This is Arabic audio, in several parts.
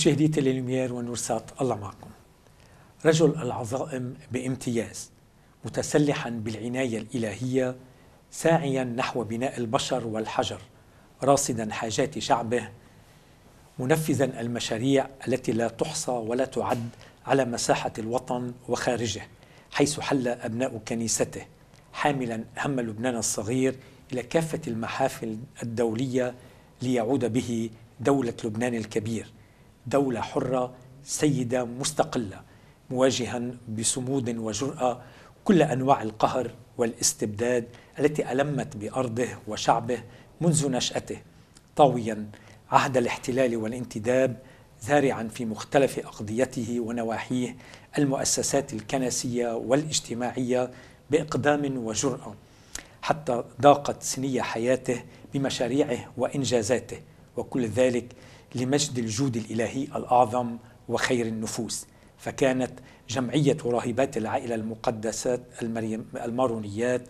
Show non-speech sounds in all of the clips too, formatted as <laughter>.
مشاهدي تليلوميير ونورسات الله معكم رجل العظائم بامتياز متسلحا بالعناية الإلهية ساعيا نحو بناء البشر والحجر راصدا حاجات شعبه منفذا المشاريع التي لا تحصى ولا تعد على مساحة الوطن وخارجه حيث حل أبناء كنيسته حاملا هم لبنان الصغير إلى كافة المحافل الدولية ليعود به دولة لبنان الكبير دولة حرة سيدة مستقلة مواجها بصمود وجرأة كل أنواع القهر والاستبداد التي ألمت بأرضه وشعبه منذ نشأته طاويا عهد الاحتلال والانتداب زارعا في مختلف أقضيته ونواحيه المؤسسات الكنسية والاجتماعية بإقدام وجرأة حتى ضاقت سنية حياته بمشاريعه وإنجازاته وكل ذلك لمجد الجود الإلهي الأعظم وخير النفوس فكانت جمعية راهبات العائلة المقدسات المريم المارونيات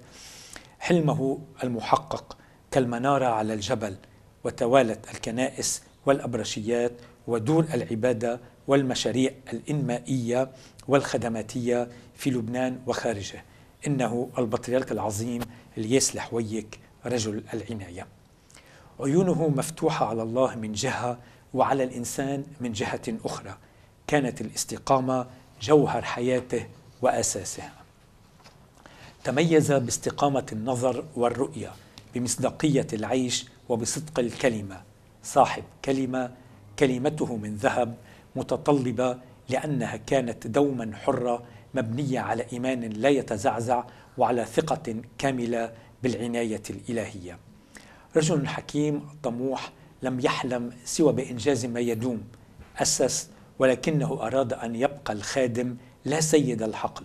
حلمه المحقق كالمنارة على الجبل وتوالت الكنائس والأبرشيات ودور العبادة والمشاريع الإنمائية والخدماتية في لبنان وخارجه إنه البطريرك العظيم الياس لحويك رجل العناية عيونه مفتوحه على الله من جهه وعلى الانسان من جهه اخرى كانت الاستقامه جوهر حياته واساسها تميز باستقامه النظر والرؤيه بمصداقيه العيش وبصدق الكلمه صاحب كلمه كلمته من ذهب متطلبه لانها كانت دوما حره مبنيه على ايمان لا يتزعزع وعلى ثقه كامله بالعنايه الالهيه رجل حكيم طموح لم يحلم سوى بإنجاز ما يدوم أسس ولكنه أراد أن يبقى الخادم لا سيد الحقل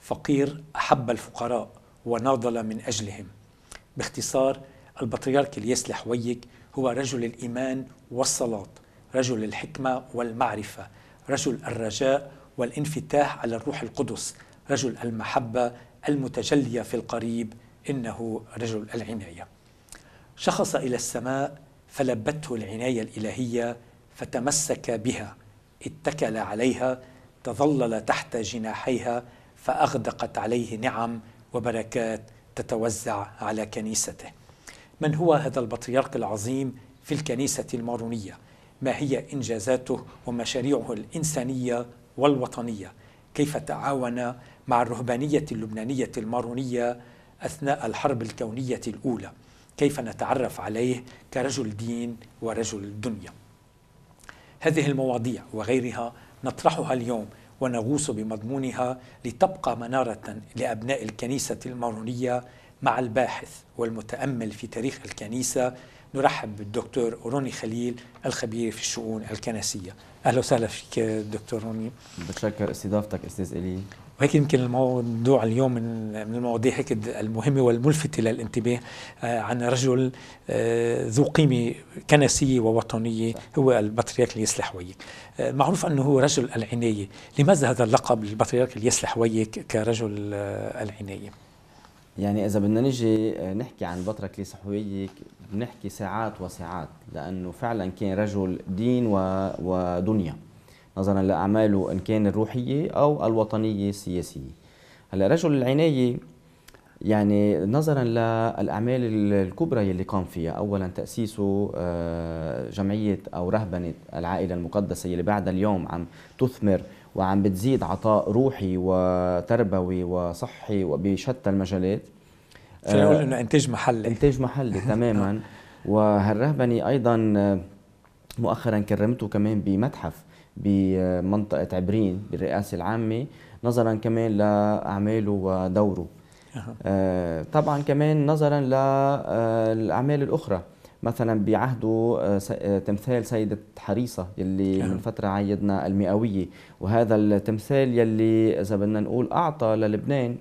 فقير أحب الفقراء وناضل من أجلهم باختصار البطريرك الياس لحويك هو رجل الإيمان والصلاة رجل الحكمة والمعرفة رجل الرجاء والانفتاح على الروح القدس رجل المحبة المتجلية في القريب إنه رجل العناية شخص الى السماء فلبته العنايه الالهيه فتمسك بها اتكل عليها تظلل تحت جناحيها فاغدقت عليه نعم وبركات تتوزع على كنيسته من هو هذا البطريرك العظيم في الكنيسه المارونيه ما هي انجازاته ومشاريعه الانسانيه والوطنيه كيف تعاون مع الرهبانيه اللبنانيه المارونيه اثناء الحرب الكونيه الاولى كيف نتعرف عليه كرجل دين ورجل دنيا هذه المواضيع وغيرها نطرحها اليوم ونغوص بمضمونها لتبقى منارة لأبناء الكنيسة المارونية مع الباحث والمتأمل في تاريخ الكنيسة نرحب بالدكتور روني خليل الخبير في الشؤون الكنسية أهلا وسهلا فيك دكتور روني بتشكر استضافتك أستاذ إلي وهيك يمكن الموضوع اليوم من المواضيع هيك المهمه والملفته للانتباه آه، عن رجل آه، ذو قيمه كنسيه ووطنيه هو البطريرك الياس الحويك آه، معروف انه هو رجل العنايه لماذا هذا اللقب للبطريرك الياس الحويك كرجل العنايه يعني اذا بدنا نجي نحكي عن بطرك ليس الحويك بنحكي ساعات وساعات لانه فعلا كان رجل دين ودنيا نظرا لأعماله إن كان الروحية أو الوطنية السياسية هلا رجل العناية يعني نظرا للأعمال الكبرى يلي قام فيها أولا تأسيسه آه، جمعية أو رهبنة العائلة المقدسة يلي بعد اليوم عم تثمر وعم بتزيد عطاء روحي وتربوي وصحي وبشتى المجالات فينا نقول آه، انه انتاج محلي انتاج محلي <laughs> تماما وهالرهبني ايضا آه، مؤخرا كرمته كمان بمتحف بمنطقة عبرين بالرئاسة العامة نظرا كمان لأعماله ودوره آه، طبعا كمان نظرا للأعمال آه، الأخرى مثلا بعهده آه، تمثال سيدة حريصة يلي من فترة عيدنا المئوية وهذا التمثال يلي إذا بدنا نقول أعطى للبنان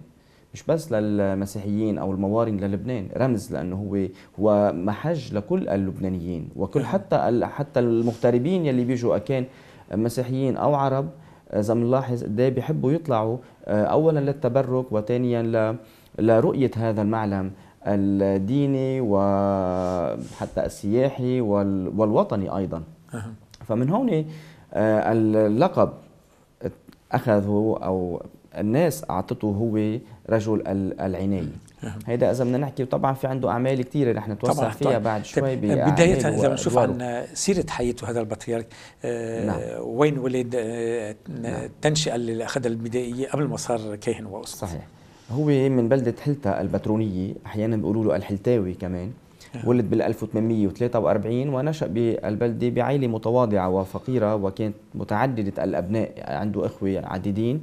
مش بس للمسيحيين او الموارن للبنان رمز لانه هو هو محج لكل اللبنانيين وكل حتى حتى المغتربين يلي بيجوا اكان مسيحيين او عرب آه، اذا بنلاحظ قد إيه بيحبوا يطلعوا آه، اولا للتبرك وثانيا لرؤيه هذا المعلم الديني وحتى السياحي والوطني ايضا فمن هون آه، اللقب اخذه او الناس اعطته هو رجل العنايه نعم. هيدا اذا بدنا نحكي وطبعا في عنده اعمال كثيره رح نتوسع فيها طبعًا. بعد طيب، شوي طيب بدايه اذا بنشوف عن سيره حياته هذا البطريرك آه نعم. وين ولد آه نعم. التنشئه اللي اخذها البدائيه قبل ما صار كاهن واسطى صحيح هو من بلده حلتا البترونيه احيانا بيقولوا له الحلتاوي كمان نعم. ولد بال 1843 ونشأ بالبلدة بعائلة متواضعة وفقيرة وكانت متعددة الأبناء عنده إخوة عديدين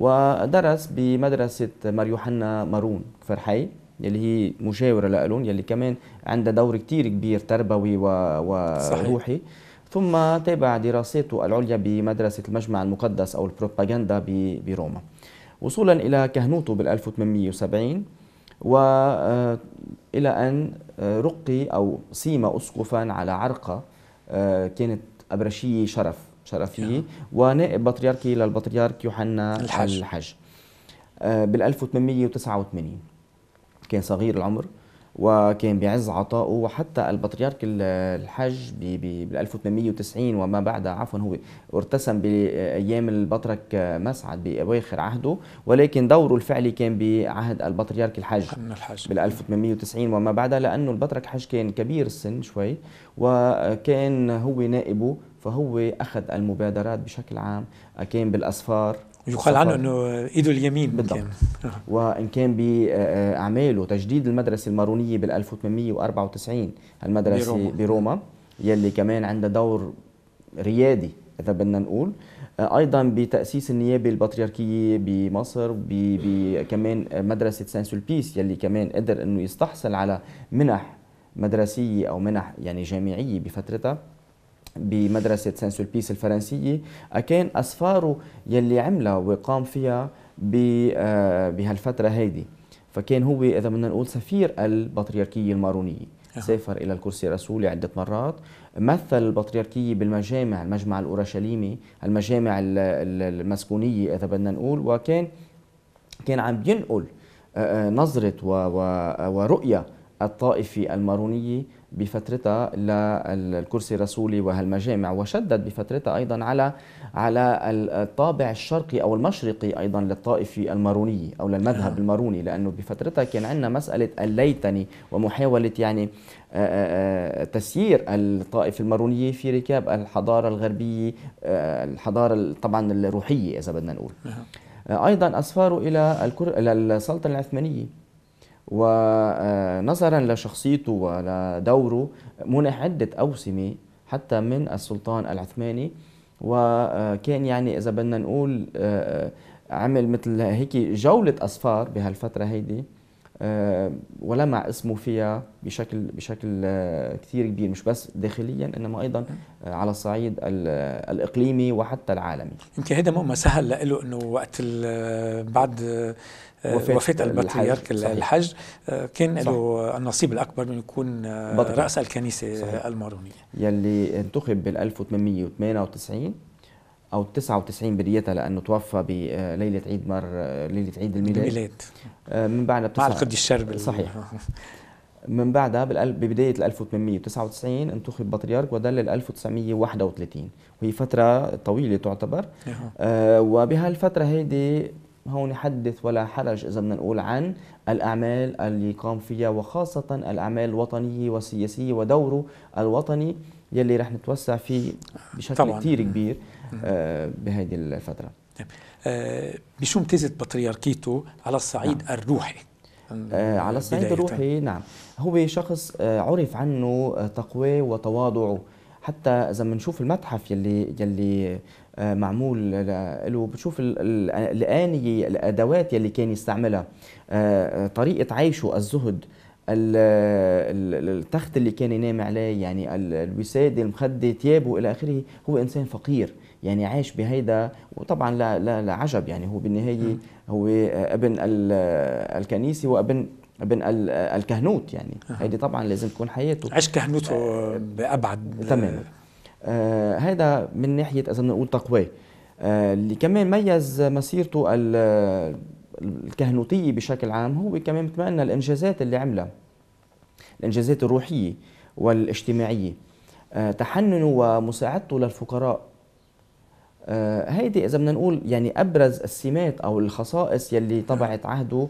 ودرس بمدرسة مريوحنا مارون فرحي يلي هي مجاورة لألون يلي كمان عندها دور كتير كبير تربوي و... وروحي ثم تابع دراساته العليا بمدرسة المجمع المقدس أو البروباغندا ب... بروما وصولا إلى كهنوته بال 1870 و آه، إلى أن آه، رقي أو سيم أسقفا على عرقة آه، كانت أبرشية شرف شرفيه ونائب بطريركي للبطريرك يوحنا الحج, الحج. بال 1889 كان صغير العمر وكان بعز عطائه وحتى البطريرك الحج بال 1890 وما بعد عفوا هو ارتسم بايام البطرك آه، مسعد باواخر عهده ولكن دوره الفعلي كان بعهد البطريرك الحج بال 1890 وما بعد لانه البطرك الحج كان كبير السن شوي وكان هو نائبه فهو أخذ المبادرات بشكل عام آه، كان بالأسفار يقال عنه انه ايده اليمين بالضبط كان. آه. وان كان باعماله آه، تجديد المدرسه المارونيه بال 1894 المدرسه بروما, بروما يلي كمان عندها دور ريادي اذا بدنا نقول ايضا بتاسيس النيابه البطريركيه بمصر بكمان مدرسه سان سولبيس يلي كمان قدر انه يستحصل على منح مدرسيه او منح يعني جامعيه بفترتها بمدرسة سان سولبيس الفرنسية أكان أسفاره يلي عملها وقام فيها آه، بهالفترة هيدي فكان هو إذا بدنا نقول سفير البطريركية المارونية سافر إلى الكرسي الرسولي عدة مرات مثل البطريركية بالمجامع المجمع الأورشليمي المجامع المسكونية إذا بدنا نقول وكان كان عم بينقل آه، آه، نظرة ورؤية الطائفة المارونية بفترتها للكرسي الرسولي وهالمجامع وشدد بفترتها ايضا على على الطابع الشرقي او المشرقي ايضا للطائفه المارونيه او للمذهب نعم. الماروني لانه بفترتها كان عندنا مساله الليتني ومحاوله يعني تسيير الطائفه المارونيه في ركاب الحضاره الغربيه الحضاره طبعا الروحيه اذا بدنا نقول نعم. آه، ايضا اسفاروا الى السلطنه العثمانيه ونظرا لشخصيته ولدوره منح عدة أوسمة حتى من السلطان العثماني وكان يعني إذا بدنا نقول آه، عمل مثل هيك جولة أصفار بهالفترة هيدي آه، ولمع اسمه فيها بشكل بشكل آه، كثير كبير مش بس داخليا انما ايضا على الصعيد الاقليمي وحتى العالمي يمكن هذا مو سهل له انه وقت بعد آه، وفاة البطريرك الحج آه، كان له النصيب الأكبر من يكون آه، بطريق. رأس الكنيسة صحيح. المارونية يلي انتخب بال 1898 أو 99 بديتها لأنه توفى بليلة عيد مر ليلة عيد الميلاد الميلاد <laughs> من بعدها مع القديس الشرب صحيح من بعدها ببداية 1899 انتخب بطريرك وظل ال 1931 وهي فترة طويلة تعتبر آه وبهالفترة هيدي هون حدث ولا حرج إذا بدنا نقول عن الأعمال اللي قام فيها وخاصة الأعمال الوطنية والسياسية ودوره الوطني يلي رح نتوسع فيه بشكل كثير كبير آه، بهذه الفترة طيب. آه، بشو امتازت بطريركيته على الصعيد نعم. الروحي آه، على الصعيد الروحي نعم هو شخص عرف عنه تقواه وتواضعه حتى اذا بنشوف المتحف يلي يلي آه، معمول له بتشوف الآنية الأدوات يلي كان يستعملها آه، آه، طريقة عيشه الزهد التخت اللي كان ينام عليه يعني الوسادة المخدة ثيابه إلى آخره هو إنسان فقير يعني عاش بهيدا وطبعا لا, لا, لا عجب يعني هو بالنهاية هو ابن الكنيسة وابن ابن الكهنوت يعني هيدي طبعا لازم تكون حياته عش كهنوته بأبعد تماما آه، هذا من ناحيه اذا نقول تقواه اللي كمان ميز مسيرته الكهنوتيه بشكل عام هو كمان مثل ما قلنا الانجازات اللي عملها الانجازات الروحيه والاجتماعيه آه، تحننه ومساعدته للفقراء آه، هيدي اذا بدنا نقول يعني ابرز السمات او الخصائص يلي طبعت عهده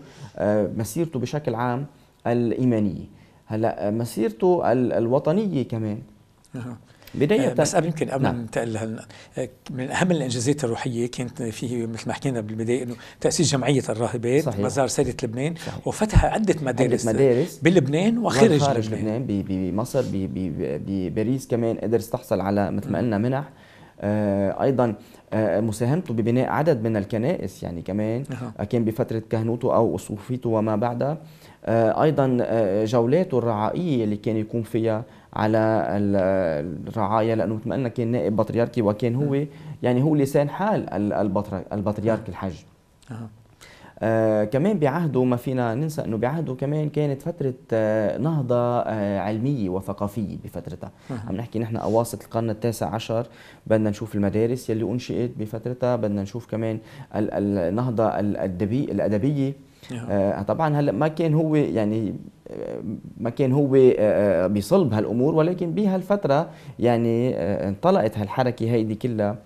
مسيرته بشكل عام الايمانيه هلا مسيرته الوطنيه كمان <laughs> بداية آه، بس قبل يمكن قبل نعم. ننتقل آه، من اهم الانجازات الروحيه كانت فيه مثل ما حكينا بالبدايه انه تاسيس جمعيه الراهبات صحيح. مزار سيده لبنان صحيح. وفتح عده مدارس, عدة مدارس بلبنان وخارج, لبنان, لبنان بمصر بباريس كمان قدر استحصل على مثل ما قلنا منح آه ايضا آه مساهمته ببناء عدد من الكنائس يعني كمان أه. كان بفتره كهنوته او صوفيته وما بعدها آه ايضا آه، جولاته الرعائيه اللي كان يكون فيها على الرعايه لانه مثل ما قلنا كان نائب بطريركي وكان هو نعم. يعني هو لسان حال البطريرك الحج آه كمان بعهده ما فينا ننسى انه بعهده كمان كانت فتره آه نهضه آه علميه وثقافيه بفترتها عم نحكي نحن اواسط القرن التاسع عشر بدنا نشوف المدارس يلي انشئت بفترتها بدنا نشوف كمان النهضه الادبيه نعم. آه طبعا هلا ما كان هو يعني آه، ما كان هو آه، آه، بصلب هالامور ولكن بهالفتره يعني انطلقت هالحركه هيدي كلها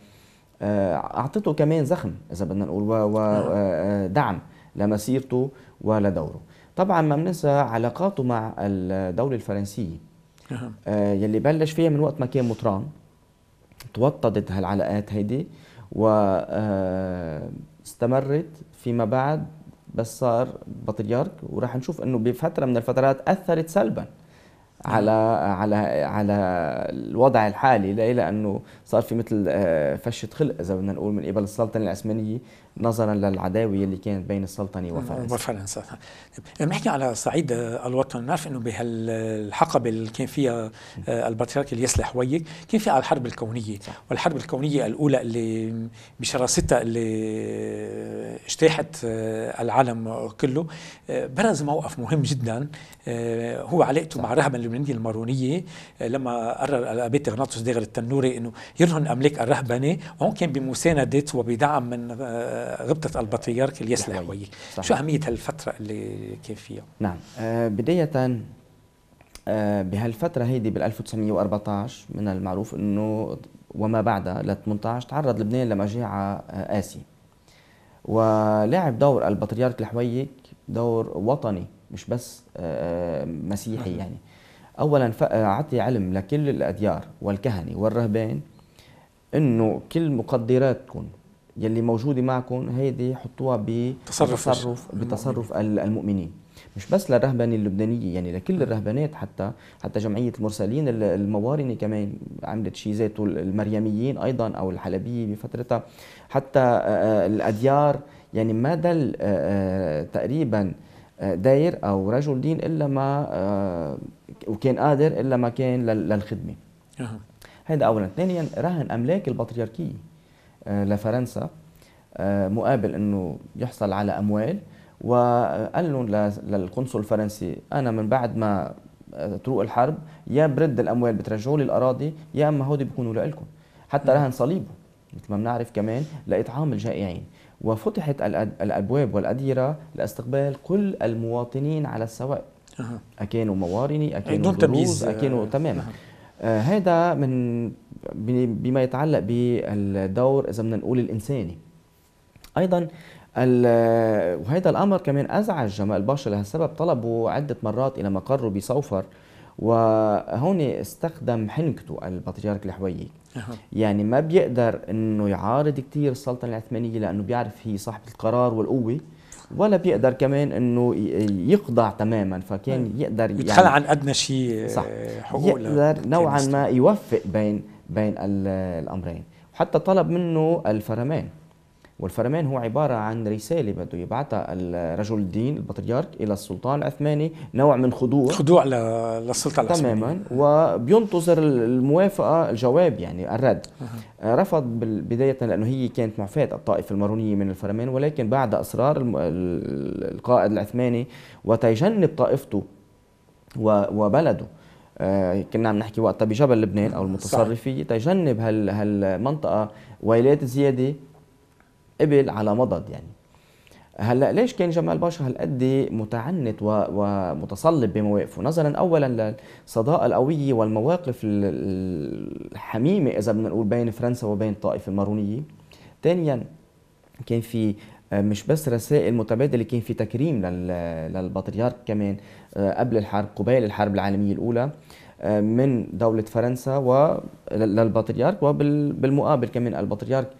اعطته كمان زخم اذا بدنا نقول ودعم نعم. لمسيرته ولدوره طبعا ما بننسى علاقاته مع الدوله الفرنسيه نعم. يلي بلش فيها من وقت ما كان مطران توطدت هالعلاقات هيدي واستمرت فيما بعد بس صار بطريرك وراح نشوف انه بفتره من الفترات اثرت سلبا على على على الوضع الحالي ليه لانه صار في مثل آه، فشه خلق اذا بدنا نقول من قبل السلطنه العثمانيه نظرا للعداوه اللي كانت بين السلطنة وفرنسا وفرنسا لما طيب، نحكي على صعيد الوطن نعرف انه بهالحقبة اللي كان فيها آه، البطريرك الياس الحويك كان فيها الحرب الكونية والحرب الكونية الأولى اللي بشراستها اللي اجتاحت آه، العالم كله آه، برز موقف مهم جدا هو علاقته مع الرهبنة اللبنانية المارونية لما قرر الأبيت غناطوس داغر التنوري انه يرهن أملاك الرهبنة وهون كان بمساندة وبدعم من غبطة البطريرك الياس نعم، الهويك شو أهمية هالفترة اللي كان فيها؟ نعم آه، بداية آه، بهالفترة هيدي بال 1914 من المعروف أنه وما بعدها ل 18 تعرض لبنان لمجاعة قاسية آه، ولعب دور البطريرك الحويك دور وطني مش بس مسيحي يعني اولا اعطي علم لكل الاديار والكهنه والرهبان انه كل مقدراتكم يلي موجودة معكم هيدي حطوها بتصرف بتصرف, بتصرف المؤمنين مش بس للرهبنة اللبنانية يعني لكل الرهبانات حتى حتى جمعية المرسلين الموارنة كمان عملت شيء ذاته المريميين أيضا أو الحلبية بفترتها حتى آه، آه، الأديار يعني ما دل آه، تقريبا داير أو رجل دين إلا ما وكان قادر إلا ما كان للخدمة هذا أولا ثانيا رهن أملاك البطريركية آه، لفرنسا آه، مقابل انه يحصل على اموال وقال لهم للقنصل الفرنسي انا من بعد ما تروق آه، الحرب يا برد الاموال بترجعوا لي الاراضي يا اما هودي بيكونوا لكم حتى رهن صليبه مثل ما بنعرف كمان لاطعام الجائعين وفتحت الابواب والاديره لاستقبال كل المواطنين على السواء اكانوا موارني اكانوا دون تمييز اكانوا تماما هذا من بما يتعلق بالدور اذا بدنا نقول الانساني ايضا وهذا الامر كمان ازعج جمال باشا لهالسبب طلبوا عده مرات الى مقره بصوفر وهون استخدم حنكته البطريرك الحويي يعني ما بيقدر انه يعارض كثير السلطنه العثمانيه لانه بيعرف هي صاحبه القرار والقوه ولا بيقدر كمان انه يخضع تماما فكان يقدر يتخلى يعني عن ادنى شيء حقوق يقدر نوعا ما يوفق بين بين الامرين وحتى طلب منه الفرمان والفرمان هو عبارة عن رسالة بده يبعثها رجل الدين البطريرك إلى السلطان العثماني نوع من خضوع خضوع للسلطة العثمانية تماما وبينتظر الموافقة الجواب يعني الرد أه. رفض بداية لأنه هي كانت معفاة الطائفة المارونية من الفرمان ولكن بعد إصرار القائد العثماني وتجنب طائفته وبلده آه، كنا عم نحكي وقتها بجبل لبنان او المتصرفيه تجنب هال هالمنطقه ويلات زياده قبل على مضض يعني هلا ليش كان جمال باشا هالقد متعنت ومتصلب بمواقفه؟ نظرا اولا للصداقه القويه والمواقف الحميمه اذا بدنا نقول بين فرنسا وبين الطائفه المارونيه. ثانيا كان في آه، مش بس رسائل متبادله كان في تكريم للبطريرك كمان آه، قبل الحرب قبيل الحرب العالميه الاولى آه، من دولة فرنسا وللبطريرك وبالمقابل كمان البطريرك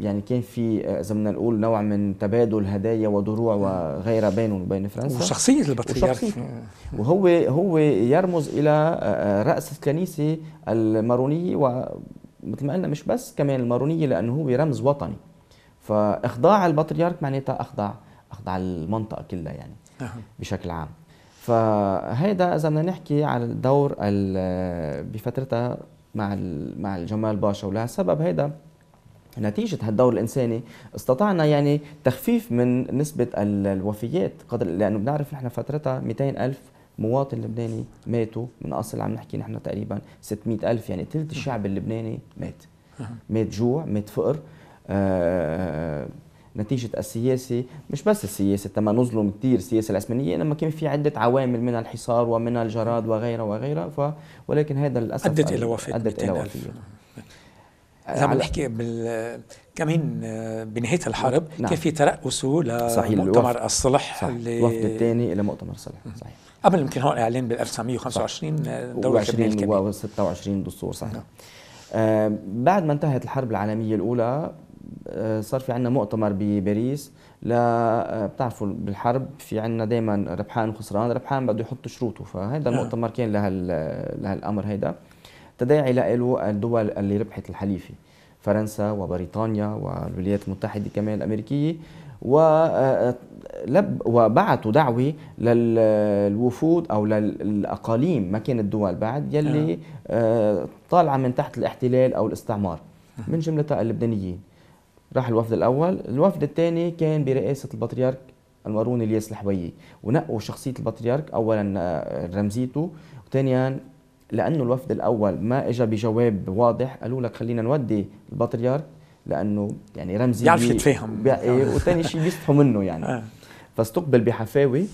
يعني كان في اذا بدنا نقول نوع من تبادل هدايا ودروع وغيرها بينه وبين فرنسا وشخصيه البطريرك وهو هو يرمز الى راس الكنيسه المارونيه ومثل ما قلنا مش بس كمان المارونيه لانه هو رمز وطني فاخضاع البطريرك معناتها اخضاع اخضاع المنطقه كلها يعني بشكل عام فهيدا اذا بدنا نحكي على الدور بفترتها مع مع الجمال باشا ولهالسبب هيدا نتيجة هالدور الإنساني استطعنا يعني تخفيف من نسبة الوفيات قدر لأنه بنعرف نحن فترتها 200 ألف مواطن لبناني ماتوا من أصل عم نحكي نحن تقريبا 600 ألف يعني ثلث الشعب اللبناني مات مات جوع مات فقر آه، نتيجة السياسة مش بس السياسة تما نظلم كثير السياسة العثمانية إنما كان في عدة عوامل من الحصار ومن الجراد وغيرها وغيرها ف ولكن هذا للأسف أدت إلى وفاة أدت إلى وفاة إذا عم نحكي بال كمان آه، بنهايه الحرب نعم. كان في ترأسه لمؤتمر الصلح صح. اللي الوفد الثاني الى مؤتمر الصلح صحيح قبل يمكن هون اعلان بال 1925 آه، دوله شمال الكبير و 26 دستور صحيح نعم. آه بعد ما انتهت الحرب العالميه الاولى آه، صار في عندنا مؤتمر بباريس لا آه، بتعرفوا بالحرب في عندنا دائما ربحان وخسران ربحان بده يحط شروطه فهذا نعم. المؤتمر كان لهال لهالامر هيدا تداعي له الدول اللي ربحت الحليفه فرنسا وبريطانيا والولايات المتحده كمان الامريكيه و آه، وبعثوا دعوه للوفود او للاقاليم ما كانت دول بعد يلي نعم. طالعه من تحت الاحتلال او الاستعمار من جملتها اللبنانيين راح الوفد الاول الوفد الثاني كان برئاسه البطريرك المارون الياس الحبيي ونقوا شخصيه البطريرك اولا آه، رمزيته وثانيا لانه الوفد الاول ما اجى بجواب واضح قالوا لك خلينا نودي البطريرك لانه يعني رمزي بيعرف يتفاهم آه. وثاني شيء بيستحوا منه يعني آه. فاستقبل بحفاوي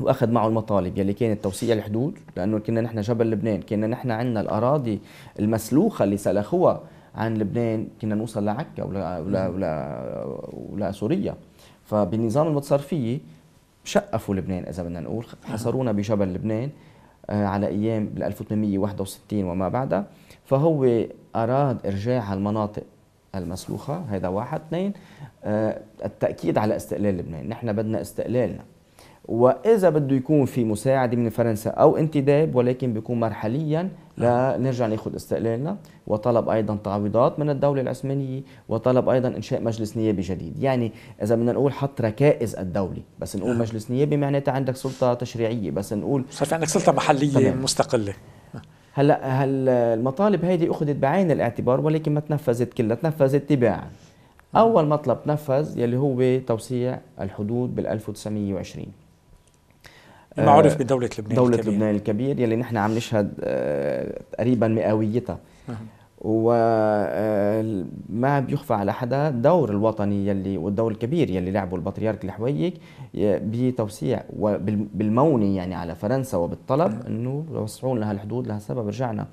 واخذ معه المطالب يلي كانت توسيع الحدود لانه كنا نحن جبل لبنان كنا نحن عندنا الاراضي المسلوخه اللي سلخوها عن لبنان كنا نوصل لعكا ولا ولا ولا, ولا سوريا فبالنظام المتصرفيه شقفوا لبنان اذا بدنا نقول حصرونا بجبل لبنان آه، على ايام بال 1861 وما بعدها فهو اراد ارجاع هالمناطق المسلوخه هذا واحد اثنين آه، التاكيد على استقلال لبنان نحن بدنا استقلالنا واذا بده يكون في مساعده من فرنسا او انتداب ولكن بيكون مرحليا لنرجع ناخذ استقلالنا وطلب أيضا تعويضات من الدولة العثمانية وطلب أيضا إنشاء مجلس نيابي جديد يعني إذا بدنا نقول حط ركائز الدولة بس نقول نعم. مجلس نيابي معناتها عندك سلطة تشريعية بس نقول صار في عندك سلطة محلية طبعا. مستقلة هلا هل المطالب هيدي اخذت بعين الاعتبار ولكن ما تنفذت كلها تنفذت تباعا نعم. اول مطلب تنفذ يلي هو توسيع الحدود بال 1920 ما عرف بدولة لبنان دولة الكبير. لبنان الكبير يلي نحن عم نشهد آه، تقريبا مئويتها نعم. وما آه، بيخفى على حدا دور الوطني يلي والدور الكبير يلي لعبه البطريرك الحويك بتوسيع وبالمونة يعني على فرنسا وبالطلب انه وسعوا لنا هالحدود لهالسبب رجعنا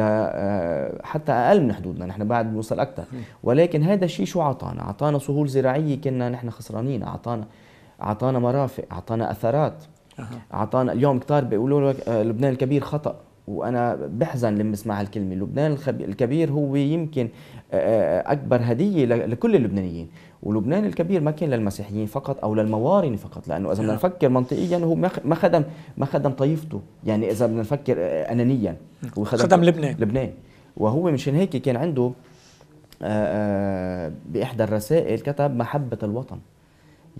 آه، حتى اقل من حدودنا نحن بعد بنوصل اكثر ولكن هذا الشيء شو اعطانا؟ اعطانا سهول زراعيه كنا نحن خسرانين اعطانا اعطانا مرافق اعطانا اثرات اعطانا اليوم كتار بيقولوا لك آه، لبنان الكبير خطا وانا بحزن لما بسمع هالكلمه لبنان الكبير هو يمكن اكبر هديه لكل اللبنانيين ولبنان الكبير ما كان للمسيحيين فقط او للموارنه فقط لانه اذا بدنا نعم. نفكر منطقيا هو ما خدم ما خدم طائفته يعني اذا بدنا نفكر انانيا هو خدم, خدم لبنان لبنان وهو مشان هيك كان عنده باحدى الرسائل كتب محبه الوطن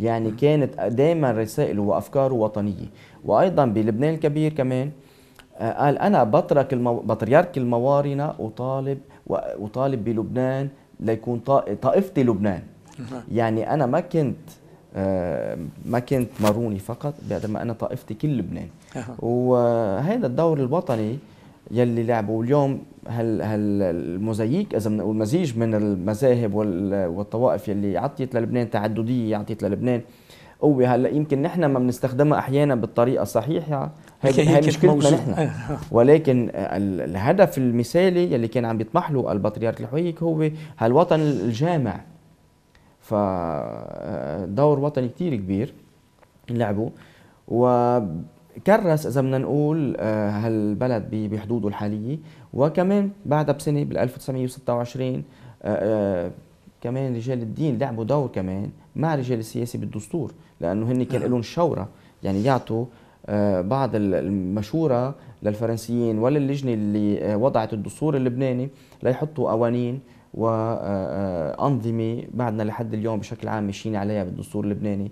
يعني نعم. كانت دائما رسائله وافكاره وطنيه وايضا بلبنان الكبير كمان آه، قال انا بترك المو... بطريرك الموارنه وطالب وطالب بلبنان ليكون طائفتي لبنان نعم. يعني انا ما كنت آه، ما كنت ماروني فقط بعد ما انا طائفتي كل لبنان وهذا الدور الوطني يلي لعبوا اليوم هال المزيج اذا بنقول مزيج من المذاهب والطوائف يلي عطيت للبنان تعدديه عطيت للبنان قوه هلا يمكن نحن ما بنستخدمها احيانا بالطريقه الصحيحه هي, <laughs> هي مشكلتنا نحن آه. ولكن الهدف المثالي يلي كان عم بيطمح له البطريرك الحويك هو هالوطن الجامع فدور آه، وطني كتير كبير لعبوا وكرس اذا بدنا نقول آه، هالبلد بحدوده الحاليه وكمان بعدها بسنه بال 1926 كمان رجال الدين لعبوا دور كمان مع رجال السياسه بالدستور لانه هن كان نعم. لهم شوره يعني يعطوا آه، بعض المشوره للفرنسيين وللجنه اللي آه، وضعت الدستور اللبناني ليحطوا قوانين وانظمه آه، بعدنا لحد اليوم بشكل عام ماشيين عليها بالدستور اللبناني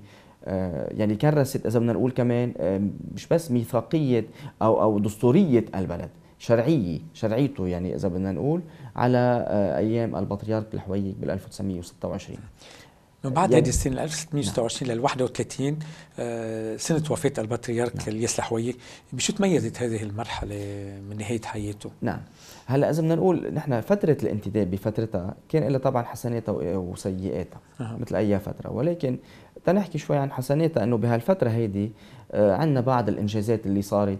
يعني كرست اذا بدنا نقول كمان مش بس ميثاقيه او او دستوريه البلد شرعيه شرعيته يعني اذا بدنا نقول على ايام البطريرك الحويك بال 1926 بعد يعني هذه السنه 1626 نعم. لل 31 سنه وفاه البطريرك نعم. الياس الحويي بشو تميزت هذه المرحله من نهايه حياته؟ نعم هلا اذا بدنا نقول نحن فتره الانتداب بفترتها كان لها طبعا حسناتها وسيئاتها أه. مثل اي فتره ولكن تنحكي شوي عن حسناتها انه بهالفتره هيدي آه، عندنا بعض الانجازات اللي صارت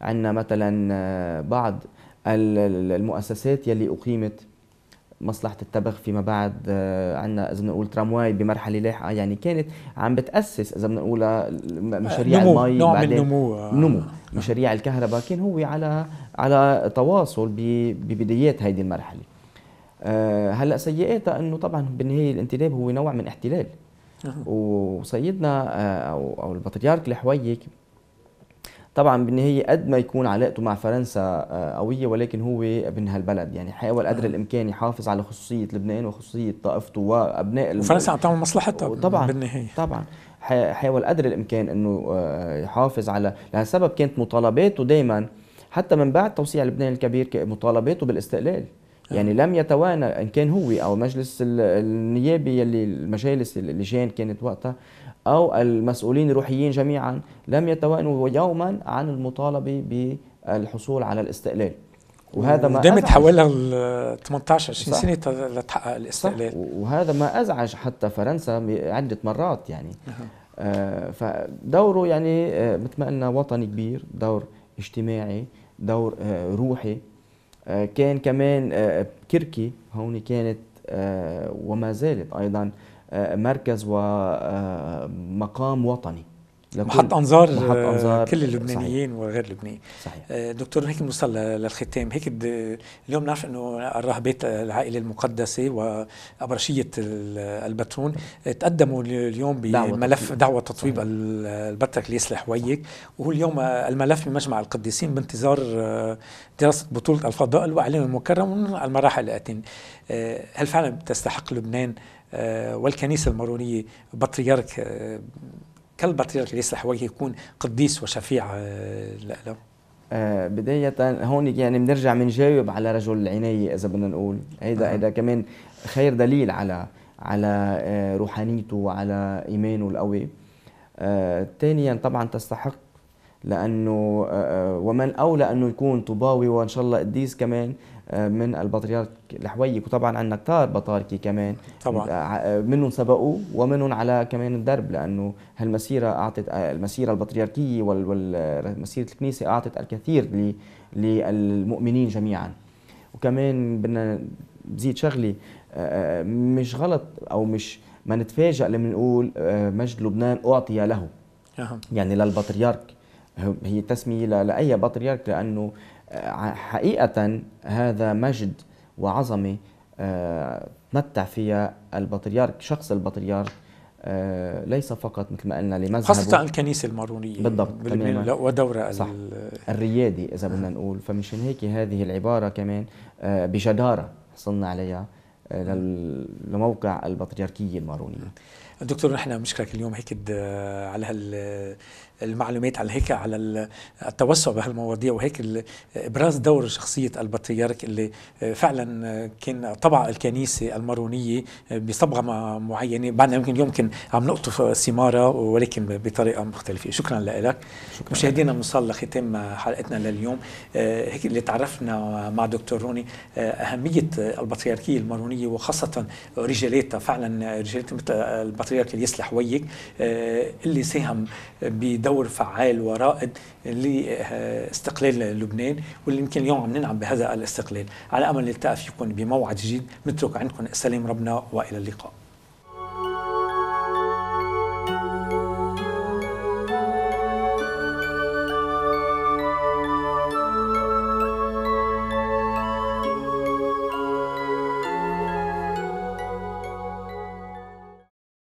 عندنا مثلا آه، بعض المؤسسات يلي اقيمت مصلحه التبغ فيما بعد آه، عندنا اذا بدنا نقول ترامواي بمرحله لاحقه يعني كانت عم بتاسس اذا بدنا نقول آه، مشاريع نمو. المي نوع بعدين من نمو آه، نمو نعم. مشاريع الكهرباء كان هو على على تواصل ببدايات هذه المرحله هلا سيئاتها انه طبعا بالنهايه الانتداب هو نوع من احتلال نعم. وسيدنا او او البطريرك الحويك طبعا بالنهاية قد ما يكون علاقته مع فرنسا آه، قويه ولكن هو ابن هالبلد يعني حاول قدر آه. الامكان يحافظ على خصوصيه لبنان وخصوصيه طائفته وابناء وفرنسا عم تعمل مصلحتها طبعا بالنهايه طبعا حاول قدر الامكان انه آه، يحافظ على لهالسبب كانت مطالباته دائما حتى من بعد توسيع لبنان الكبير مطالباته بالاستقلال يعني لم يتوانى ان كان هو او مجلس النيابي يلي المجالس اللجان كانت وقتها أو المسؤولين الروحيين جميعا لم يتوانوا يوما عن المطالبة بالحصول على الاستقلال وهذا ما دام حوالي 18 20 سنه لتحقق الاستقلال وهذا ما ازعج حتى فرنسا عده مرات يعني آه فدوره يعني آه مثل ما قلنا وطني كبير دور اجتماعي دور آه روحي آه كان كمان آه كركي هون كانت آه وما زالت ايضا آه، مركز ومقام وطني محط انظار محط انظار آه، كل اللبنانيين وغير اللبنانيين صحيح آه، دكتور هيك بنوصل للختام هيك اليوم نعرف انه الراهبات العائله المقدسه وابرشيه البترون تقدموا اليوم بملف دعوه تطويب البطركليس ويك وهو اليوم الملف بمجمع القديسين بانتظار دراسه بطوله الفضاء واعلان المكرم على المراحل الاتين هل فعلا تستحق لبنان آه، والكنيسة المارونية بطريرك آه، كالبطريرك ليس الحواري يكون قديس وشفيع له آه، بداية هون يعني بنرجع بنجاوب على رجل العناية إذا بدنا نقول هيدا نعم. هيدا كمان خير دليل على على روحانيته وعلى إيمانه القوي ثانيا طبعا تستحق لانه ومن اولى انه يكون طوباوي وان شاء الله قديس كمان آه، من البطريرك الحويك وطبعا عندنا كتار بطاركي كمان طبعا آه، آه، منهم سبقوه ومنهم على كمان الدرب لانه هالمسيره اعطت المسيره البطريركيه والمسيره الكنيسه اعطت الكثير للمؤمنين جميعا وكمان بدنا بزيد شغله مش غلط او مش ما نتفاجئ لما نقول مجد لبنان اعطي له يعني للبطريرك هي تسميه لاي بطريرك لانه حقيقة هذا مجد وعظمة تمتع آه، فيها البطريرك شخص البطريرك آه، ليس فقط مثل ما قلنا لمذهب خاصة الكنيسة المارونية بالضبط ودورها ودورة صح الريادي إذا بدنا نعم. نقول فمشان هيك هذه العبارة كمان آه، بجدارة حصلنا عليها لموقع البطريركية المارونية دكتور نحن بنشكرك اليوم هيك على هال المعلومات على هيك على التوسع بهالمواضيع وهيك ابراز دور شخصيه البطريرك اللي آه، فعلا آه، كان طبع الكنيسه المارونيه آه، بصبغه معينه بعدنا يمكن يمكن عم نقطف ثماره ولكن بطريقه مختلفه شكرا لك مشاهدينا بنوصل لختام حلقتنا لليوم هيك اللي تعرفنا مع دكتور روني اهميه البطريركيه المارونيه وخاصه رجالاتها فعلا رجالات مثل البطريرك اللي يصلح ويك اللي ساهم بدور دور فعال ورائد لاستقلال لبنان واللي يمكن اليوم عم ننعم بهذا الاستقلال على امل نلتقى فيكم بموعد جديد نترك عندكم السلام ربنا والى اللقاء